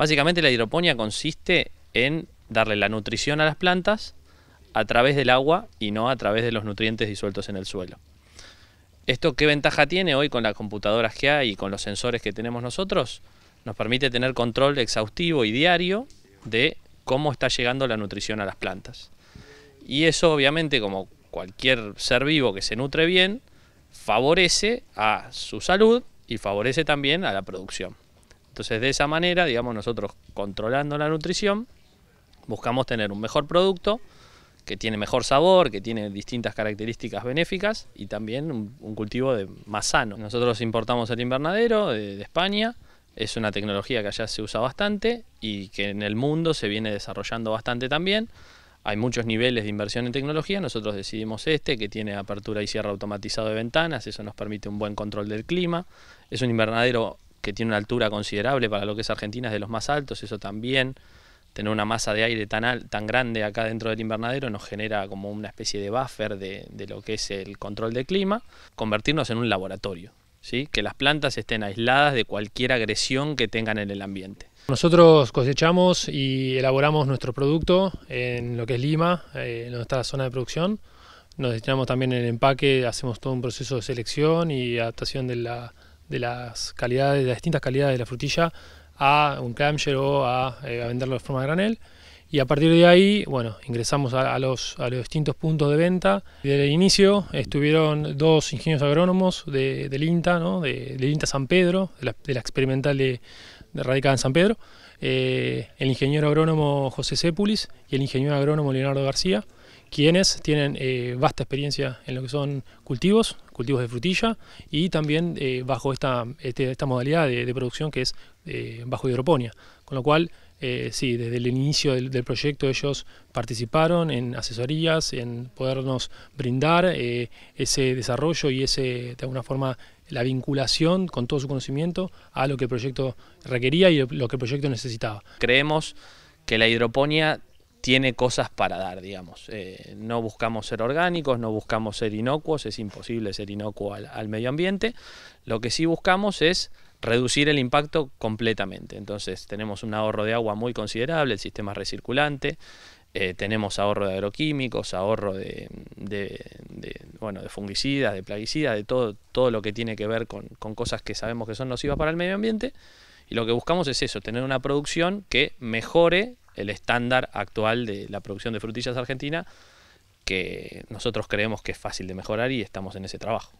Básicamente la hidroponía consiste en darle la nutrición a las plantas a través del agua y no a través de los nutrientes disueltos en el suelo. ¿Esto qué ventaja tiene hoy con las computadoras que hay y con los sensores que tenemos nosotros? Nos permite tener control exhaustivo y diario de cómo está llegando la nutrición a las plantas. Y eso obviamente, como cualquier ser vivo que se nutre bien, favorece a su salud y favorece también a la producción. Entonces, de esa manera, digamos, nosotros controlando la nutrición, buscamos tener un mejor producto que tiene mejor sabor, que tiene distintas características benéficas y también un, cultivo más sano. Nosotros importamos el invernadero de, de España, es una tecnología que allá se usa bastante y que en el mundo se viene desarrollando bastante también. Hay muchos niveles de inversión en tecnología, nosotros decidimos este que tiene apertura y cierre automatizado de ventanas, eso nos permite un buen control del clima. Es un invernadero que tiene una altura considerable para lo que es Argentina, es de los más altos, eso también. Tener una masa de aire tan, tan grande acá dentro del invernadero nos genera como una especie de buffer de, de lo que es el control de clima, convertirnos en un laboratorio, ¿sí? que las plantas estén aisladas de cualquier agresión que tengan en el ambiente. Nosotros cosechamos y elaboramos nuestro producto en lo que es Lima, eh, en nuestra zona de producción. Nos destinamos también en el empaque, hacemos todo un proceso de selección y adaptación de la, de las calidades, de distintas calidades de la frutilla a un clamshell o eh, a, venderlo de forma de granel. Y a partir de ahí, bueno, ingresamos a, los, a los, distintos puntos de venta. Desde el inicio estuvieron dos ingenieros agrónomos de, del INTA, ¿no? de, del INTA San Pedro, de la, experimental de, radicada en San Pedro, eh, el ingeniero agrónomo José Sépulis y el ingeniero agrónomo Leonardo García quienes tienen eh, vasta experiencia en lo que son cultivos, cultivos de frutilla y también eh, bajo esta, este, esta modalidad de, producción que es eh, bajo hidroponía. Con lo cual, sí, desde el inicio del, del, proyecto ellos participaron en asesorías, en podernos brindar ese desarrollo y ese, de alguna forma, la vinculación con todo su conocimiento a lo que el proyecto requería y lo que el proyecto necesitaba. Creemos que la hidroponía tiene cosas para dar, digamos. Eh, no buscamos ser orgánicos, no buscamos ser inocuos, es imposible ser inocuo al, medio ambiente. Lo que sí buscamos es reducir el impacto completamente. Entonces tenemos un ahorro de agua muy considerable, el sistema recirculante, eh, tenemos ahorro de agroquímicos, ahorro de, bueno, de fungicidas, de plaguicidas, de todo, todo lo que tiene que ver con cosas que sabemos que son nocivas para el medio ambiente. Y lo que buscamos es eso, tener una producción que mejore el estándar actual de la producción de frutillas argentina, que nosotros creemos que es fácil de mejorar y estamos en ese trabajo.